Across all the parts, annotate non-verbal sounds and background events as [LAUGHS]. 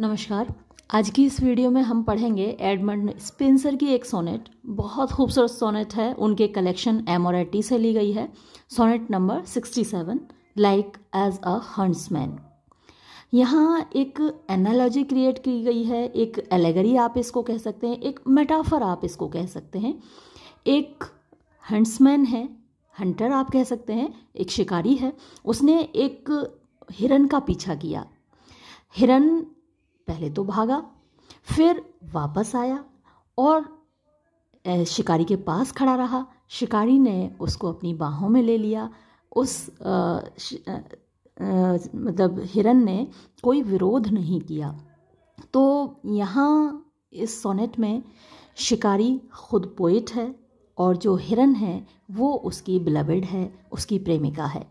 नमस्कार आज की इस वीडियो में हम पढ़ेंगे एडमंड स्पेंसर की एक सोनेट बहुत खूबसूरत सोनेट है उनके कलेक्शन एमोरेटी से ली गई है sonnet number 67 like as a huntsman यहाँ एक एनालॉजी क्रिएट की गई है एक एलेगरी आप इसको कह सकते हैं एक मेटाफर आप इसको कह सकते हैं एक हंट्समैन है हंटर आप कह सकते हैं एक शिकारी है उसने एक हिरन का पीछा किया हिरन पहले तो भागा फिर वापस आया और शिकारी के पास खड़ा रहा शिकारी ने उसको अपनी बाहों में ले लिया उस मतलब हिरन ने कोई विरोध नहीं किया तो यहाँ इस सोनेट में शिकारी खुद पोइट है और जो हिरन है वो उसकी बिलवेड है उसकी प्रेमिका है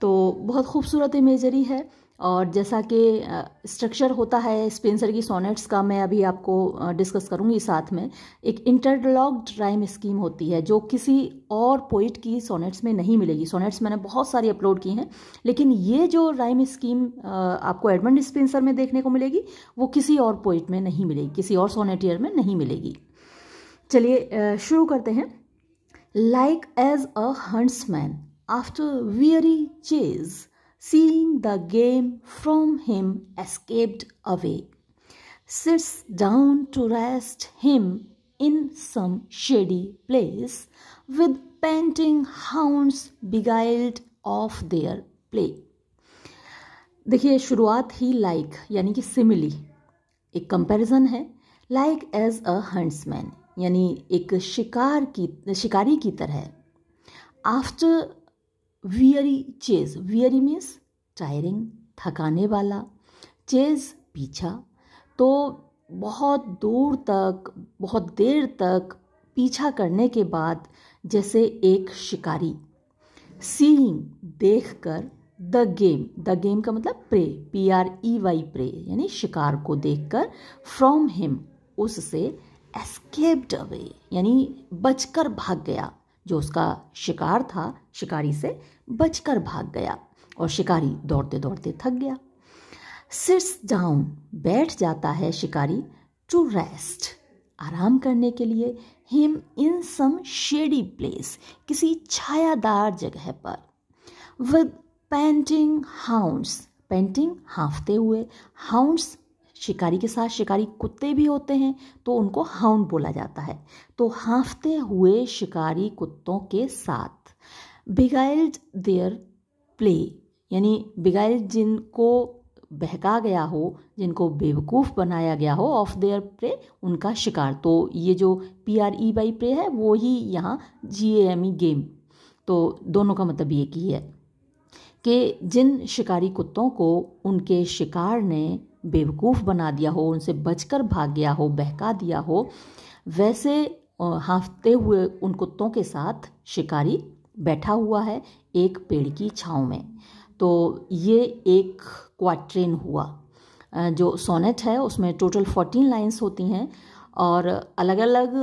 तो बहुत खूबसूरत इमेजरी है और जैसा कि स्ट्रक्चर होता है स्पेंसर की सोनेट्स का मैं अभी आपको डिस्कस करूंगी साथ में एक इंटरलॉक्ड राइम स्कीम होती है जो किसी और पोइट की सोनेट्स में नहीं मिलेगी सोनेट्स मैंने बहुत सारी अपलोड की हैं लेकिन ये जो राइम स्कीम आपको एडमंड स्पेंसर में देखने को मिलेगी वो किसी और पोइट में नहीं मिलेगी किसी और सोनेटियर में नहीं मिलेगी चलिए शुरू करते हैं like as a huntsman after weary chase seeing the game from him, escaped away. Sits down to rest him in some shady place, with panting hounds beguiled of their play. देखिए शुरुआत ही लाइक like, यानी कि simile एक comparison है like as a huntsman यानी एक शिकार की शिकारी की तरह after weary chase weary means tiring थकाने वाला चेज पीछा तो बहुत दूर तक बहुत देर तक पीछा करने के बाद जैसे एक शिकारी सीइंग देख कर द गेम द गेम का मतलब prey P R E Y prey यानी शिकार को देख कर फ्रॉम हिम उससे एस्केप्ड अवे यानी बचकर भाग गया जो उसका शिकार था शिकारी से बचकर भाग गया और शिकारी दौड़ते दौड़ते थक गया सिर्स डाउन बैठ जाता है शिकारी टू रेस्ट आराम करने के लिए him in some shady place किसी छायादार जगह पर विद पेंटिंग हाउंड्स पेंटिंग हाँफते हुए हाउंड्स शिकारी के साथ शिकारी कुत्ते भी होते हैं तो उनको हाउंड बोला जाता है तो हाँफते हुए शिकारी कुत्तों के साथ बिगाइल्ड देयर प्ले यानी बिगाइल्ड जिनको बहका गया हो जिनको बेवकूफ़ बनाया गया हो ऑफ देयर प्रे उनका शिकार तो ये जो P R E Y prey है वो ही यहाँ जी ए एम ई गेम तो दोनों का मतलब ये की है कि जिन शिकारी कुत्तों को उनके शिकार ने बेवकूफ़ बना दिया हो उनसे बचकर भाग गया हो बहका दिया हो वैसे हाँफते हुए उन कुत्तों के साथ शिकारी बैठा हुआ है एक पेड़ की छाँव में तो ये एक क्वाट्रेन हुआ जो सोनेट है उसमें टोटल फोर्टीन लाइन्स होती हैं और अलग अलग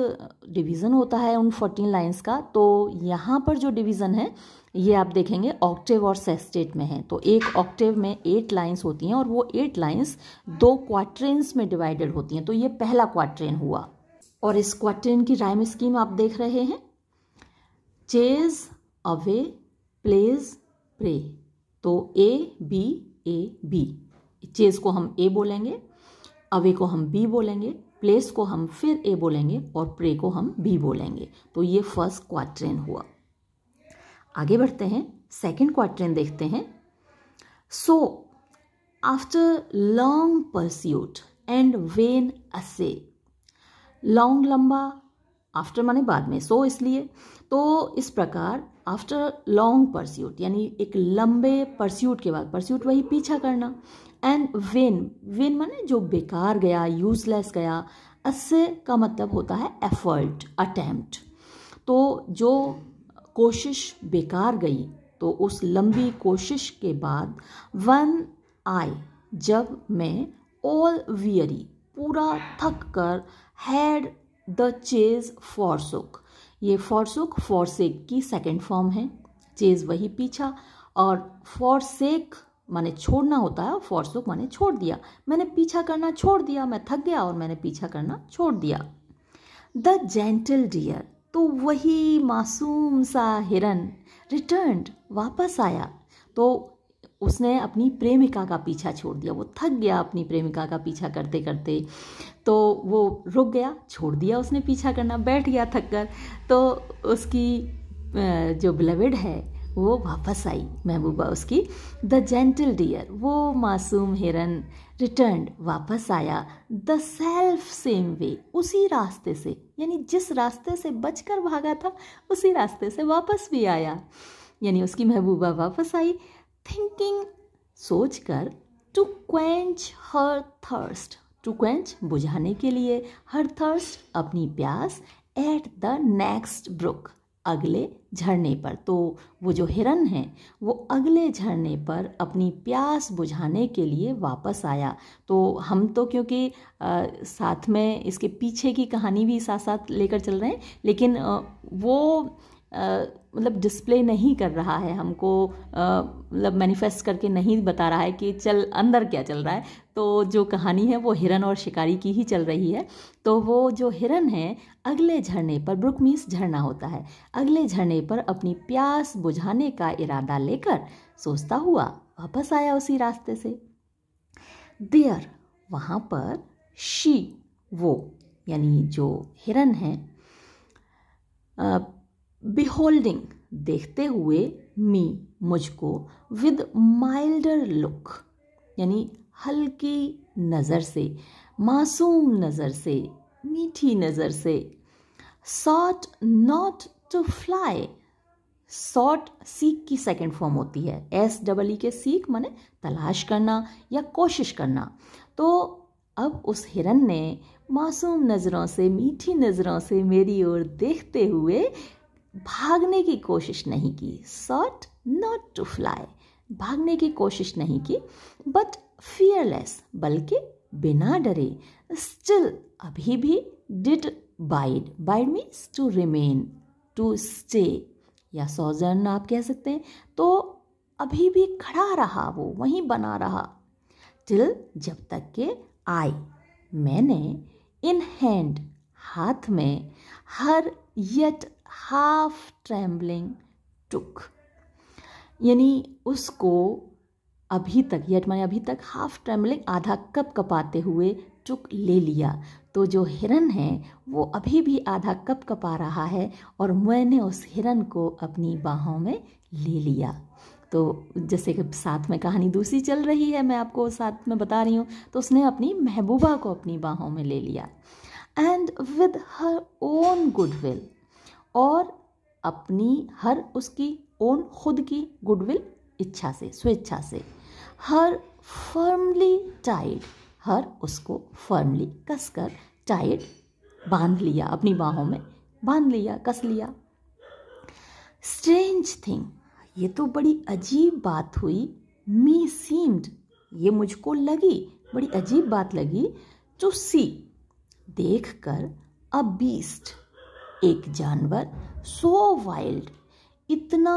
डिवीज़न होता है उन फोर्टीन लाइन्स का तो यहाँ पर जो डिवीज़न है ये आप देखेंगे ऑक्टिव और सेस्टेट में है तो एक ऑक्टिव में एट लाइन्स होती हैं और वो एट लाइन्स दो क्वाट्रेन्स में डिवाइडेड होती हैं तो ये पहला क्वाट्रेन हुआ और इस क्वाट्रेन की राइम स्कीम आप देख रहे हैं चेज़ अवे प्लेज प्रे तो A B A B chase को हम ए बोलेंगे अवे को हम बी बोलेंगे प्लेस को हम फिर ए बोलेंगे और प्रे को हम बी बोलेंगे तो ये फर्स्ट क्वार्ट्रेन हुआ आगे बढ़ते हैं सेकेंड क्वार्ट्रेन देखते हैं so after long pursuit and vain assay long लंबा आफ्टर माने बाद में सो so इसलिए तो इस प्रकार आफ्टर लॉन्ग परस्यूट यानी एक लंबे परस्यूट के बाद परस्यूट वही पीछा करना एंड वेन वेन माने जो बेकार गया यूजलेस गया इससे का मतलब होता है एफर्ट अटैम्प्ट तो जो कोशिश बेकार गई तो उस लंबी कोशिश के बाद वन आई जब मैं ऑल वियरी पूरा थक कर हैड द चेज फॉरसुक ये फॉरसुक फॉरसेक की सेकेंड फॉर्म है चेज वही पीछा और फॉरसेक माने छोड़ना होता है फॉरसुक माने छोड़ दिया मैंने पीछा करना छोड़ दिया मैं थक गया और मैंने पीछा करना छोड़ दिया द जेंटल डियर तो वही मासूम सा हिरन रिटर्न वापस आया तो उसने अपनी प्रेमिका का पीछा छोड़ दिया वो थक गया अपनी प्रेमिका का पीछा करते करते तो वो रुक गया छोड़ दिया उसने पीछा करना बैठ गया थक कर तो उसकी जो ब्लविड है वो वापस आई महबूबा उसकी द जेंटल डियर वो मासूम हिरन रिटर्न वापस आया द सेल्फ सेम वे उसी रास्ते से यानी जिस रास्ते से बचकर भागा था उसी रास्ते से वापस भी आया यानी उसकी महबूबा वापस आई थिंकिंग सोच कर to quench her thirst to quench बुझाने के लिए हर थर्स्ट अपनी प्यास एट द नेक्स्ट ब्रुक अगले झरने पर तो वो जो हिरन है वो अगले झरने पर अपनी प्यास बुझाने के लिए वापस आया तो हम तो क्योंकि आ, साथ में इसके पीछे की कहानी भी साथ साथ लेकर चल रहे हैं लेकिन आ, वो मतलब डिस्प्ले नहीं कर रहा है हमको मतलब मैनिफेस्ट करके नहीं बता रहा है कि चल अंदर क्या चल रहा है तो जो कहानी है वो हिरन और शिकारी की ही चल रही है तो वो जो हिरन है अगले झरने पर ब्रुकमीस झरना होता है अगले झरने पर अपनी प्यास बुझाने का इरादा लेकर सोचता हुआ वापस आया उसी रास्ते से देयर वहाँ पर शी वो यानी जो हिरन है बिहोल्डिंग देखते हुए मी मुझको विद माइल्डर लुक यानी हल्की नज़र से मासूम नज़र से मीठी नज़र से sought not to fly sought सीख की सेकेंड फॉर्म होती है एस डबल ई के सीख माने तलाश करना या कोशिश करना तो अब उस हिरन ने मासूम नज़रों से मीठी नज़रों से मेरी ओर देखते हुए भागने की कोशिश नहीं की सॉट नॉट टू फ्लाई भागने की कोशिश नहीं की बट फियरलेस बल्कि बिना डरे स्टिल अभी भी did bide bide means to remain to stay या सोजर्न आप कह सकते हैं तो अभी भी खड़ा रहा वो वहीं बना रहा टिल जब तक के आई मैंने इन हैंड हाथ में her yet half trembling took यानी उसको अभी तक यट माने अभी तक हाफ ट्रैम्बलिंग आधा कप कपाते हुए टुक ले लिया तो जो हिरन है वो अभी भी आधा कप कपा रहा है और मैंने उस हिरन को अपनी बाहों में ले लिया तो जैसे कि साथ में कहानी दूसरी चल रही है मैं आपको साथ में बता रही हूँ तो उसने अपनी महबूबा को अपनी बाहों में ले लिया and with her own goodwill और अपनी हर उसकी ओन खुद की गुडविल इच्छा से स्वेच्छा से हर फर्मली टाइड हर उसको फर्मली कसकर टाइट बांध लिया अपनी बाहों में बांध लिया कस लिया स्ट्रेंज थिंग ये तो बड़ी अजीब बात हुई मी सीम्ड ये मुझको लगी बड़ी अजीब बात लगी टू सी देख कर अ बीस्ट एक जानवर सो वाइल्ड इतना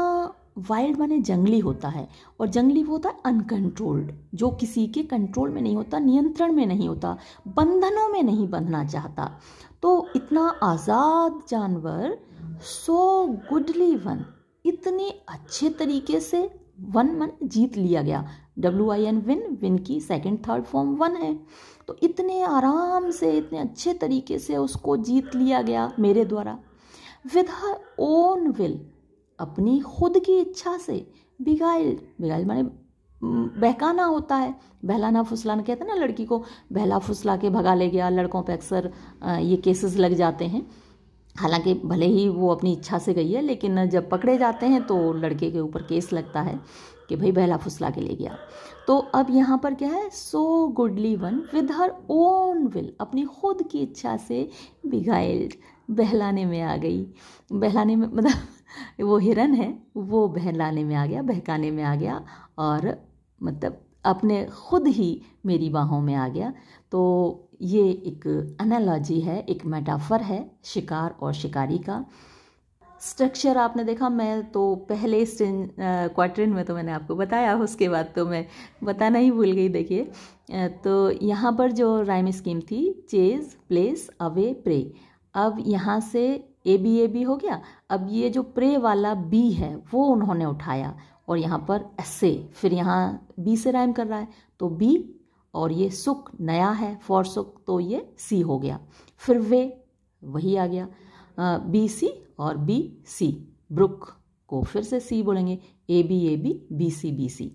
वाइल्ड माने जंगली होता है और जंगली वो होता है अनकंट्रोल्ड जो किसी के कंट्रोल में नहीं होता नियंत्रण में नहीं होता बंधनों में नहीं बंधना चाहता तो इतना आज़ाद जानवर सो गुडली वन इतने अच्छे तरीके से वन मन जीत लिया गया W I N win win की सेकेंड थर्ड फॉर्म वन है तो इतने आराम से इतने अच्छे तरीके से उसको जीत लिया गया मेरे द्वारा विद हर ओन विल अपनी खुद की इच्छा से बिगाइल बिगाइल माने बहकाना होता है बहलाना फुसलाना कहते हैं ना लड़की को बहला फुसला के भगा ले गया लड़कों पे अक्सर ये केसेस लग जाते हैं हालांकि भले ही वो अपनी इच्छा से गई है लेकिन जब पकड़े जाते हैं तो लड़के के ऊपर केस लगता है कि भाई बहला फुसला के ले गया तो अब यहाँ पर क्या है so goodly won with her own will अपनी खुद की इच्छा से बिगाइल्ड बहलाने में आ गई बहलाने में मतलब [LAUGHS] वो हिरन है वो बहलाने में आ गया बहकाने में आ गया और मतलब अपने खुद ही मेरी बाहों में आ गया तो ये एक एनालॉजी है एक मेटाफर है शिकार और शिकारी का स्ट्रक्चर आपने देखा मैं तो पहले क्वार्टरिन में तो मैंने आपको बताया उसके बाद तो मैं बताना ही भूल गई देखिए तो यहाँ पर जो राइम स्कीम थी चेज प्लेस अवे प्रे अब यहाँ से ए बी ए बी हो गया अब ये जो प्रे वाला बी है वो उन्होंने उठाया और यहाँ पर एस ए फिर यहाँ बी से राइम कर रहा है तो बी और ये सुख नया है फॉर सुख तो ये सी हो गया फिर वे वही आ गया बी सी और बी सी ब्रुक को फिर से सी बोलेंगे A B A B B C B C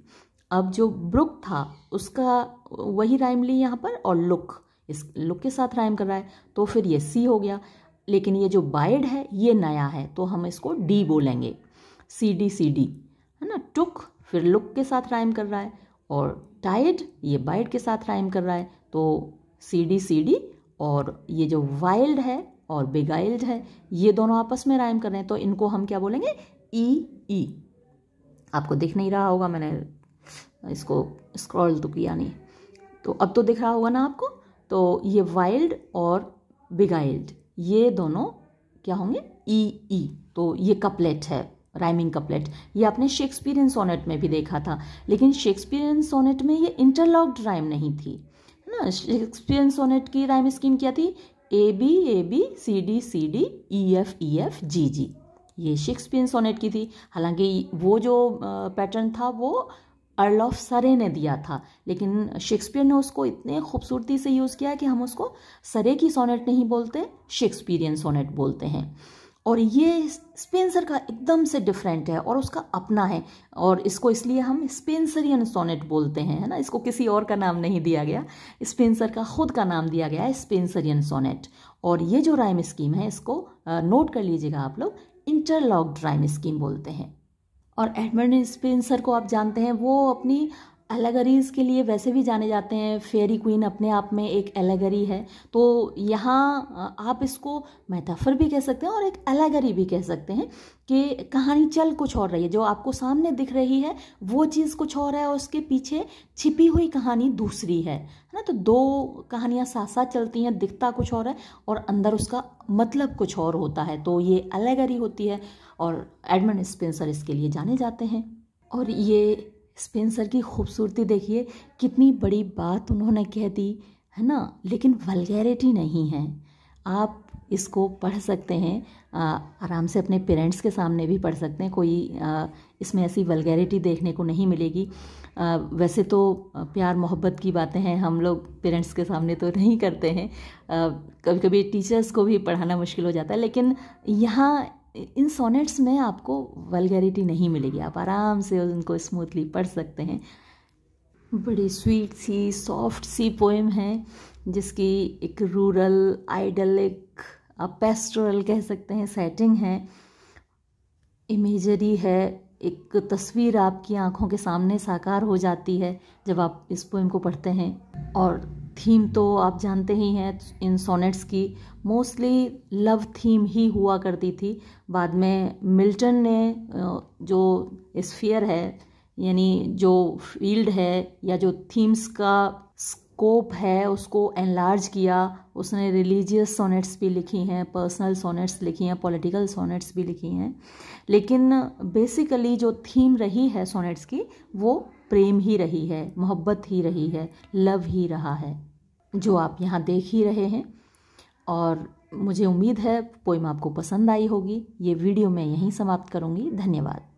अब जो ब्रुक था उसका वही राइम ली यहाँ पर और लुक इस लुक के साथ राइम कर रहा है तो फिर ये सी हो गया लेकिन ये जो बाइड है ये नया है तो हम इसको डी बोलेंगे सी डी सी डी है ना टुक फिर लुक के साथ राइम कर रहा है और टाइड ये बाइड के साथ राइम कर रहा है तो सी डी सी डी और ये जो वाइल्ड है और बेगाइल्ड है ये दोनों आपस में राइम कर रहे हैं तो इनको हम क्या बोलेंगे ई e, ई e। आपको दिख नहीं रहा होगा मैंने इसको स्क्रॉल तो किया नहीं तो अब तो दिख रहा होगा ना आपको तो ये वाइल्ड और बिगाइल्ड ये दोनों क्या होंगे ई e, ई तो ये कपलेट है राइमिंग कपलेट ये आपने शेक्सपियरियन सोनेट में भी देखा था लेकिन शेक्सपियरियन सोनेट में ये इंटरलॉक्ड राइम नहीं थी है ना शेक्सपियरियन सोनेट की राइम स्कीम क्या थी A B A B C D C D E F E F G G ये शेक्सपियन सोनेट की थी हालांकि वो जो पैटर्न था वो अर्ल ऑफ सरे ने दिया था लेकिन शेक्सपियर ने उसको इतने खूबसूरती से यूज़ किया कि हम उसको सरे की सोनेट नहीं बोलते शेक्सपियरियन सोनेट बोलते हैं और ये स्पेंसर का एकदम से डिफरेंट है और उसका अपना है और इसको इसलिए हम स्पेंसरियन सोनेट बोलते हैं है ना इसको किसी और का नाम नहीं दिया गया स्पेंसर का खुद का नाम दिया गया है स्पेंसरियन सोनेट और ये जो राइम स्कीम है इसको नोट कर लीजिएगा आप लोग इंटरलॉक्ड राइम स्कीम बोलते हैं और एडमंड स्पेंसर को आप जानते हैं वो अपनी एलेगरीज के लिए वैसे भी जाने जाते हैं फेरी क्वीन अपने आप में एक एलेगरी है तो यहाँ आप इसको मेटाफर भी कह सकते हैं और एक एलेगरी भी कह सकते हैं कि कहानी चल कुछ और रही है जो आपको सामने दिख रही है वो चीज़ कुछ और है और उसके पीछे छिपी हुई कहानी दूसरी है है ना तो दो कहानियाँ साथ साथ चलती हैं दिखता कुछ और है और अंदर उसका मतलब कुछ और होता है तो ये एलेगरी होती है और एडमंड स्पेंसर इसके लिए जाने जाते हैं और ये स्पेंसर की खूबसूरती देखिए कितनी बड़ी बात उन्होंने कह दी है ना लेकिन वलगैरिटी नहीं है आप इसको पढ़ सकते हैं आराम से अपने पेरेंट्स के सामने भी पढ़ सकते हैं कोई आ, इसमें ऐसी वलगैरिटी देखने को नहीं मिलेगी आ, वैसे तो प्यार मोहब्बत की बातें हैं हम लोग पेरेंट्स के सामने तो नहीं करते हैं कभी कभी टीचर्स को भी पढ़ाना मुश्किल हो जाता है लेकिन यहाँ इन सोनेट्स में आपको वलगैरिटी नहीं मिलेगी आप आराम से उनको स्मूथली पढ़ सकते हैं बड़ी स्वीट सी सॉफ्ट सी पोएम है जिसकी एक रूरल आइडल एक आप पेस्टोरल कह सकते हैं सेटिंग है इमेजरी है एक तस्वीर आपकी आंखों के सामने साकार हो जाती है जब आप इस पोएम को पढ़ते हैं और थीम तो आप जानते ही हैं इन सोनेट्स की मोस्टली लव थीम ही हुआ करती थी बाद में मिल्टन ने जो स्फीयर है यानी जो फील्ड है या जो थीम्स का स्कोप है उसको एनलार्ज किया उसने रिलीजियस सोनेट्स भी लिखी हैं पर्सनल सोनेट्स लिखी हैं पॉलिटिकल सोनेट्स भी लिखी हैं लेकिन बेसिकली जो थीम रही है सोनेट्स की वो प्रेम ही रही है मोहब्बत ही रही है लव ही रहा है जो आप यहाँ देख ही रहे हैं और मुझे उम्मीद है पोइम आपको पसंद आई होगी ये वीडियो मैं यहीं समाप्त करूँगी धन्यवाद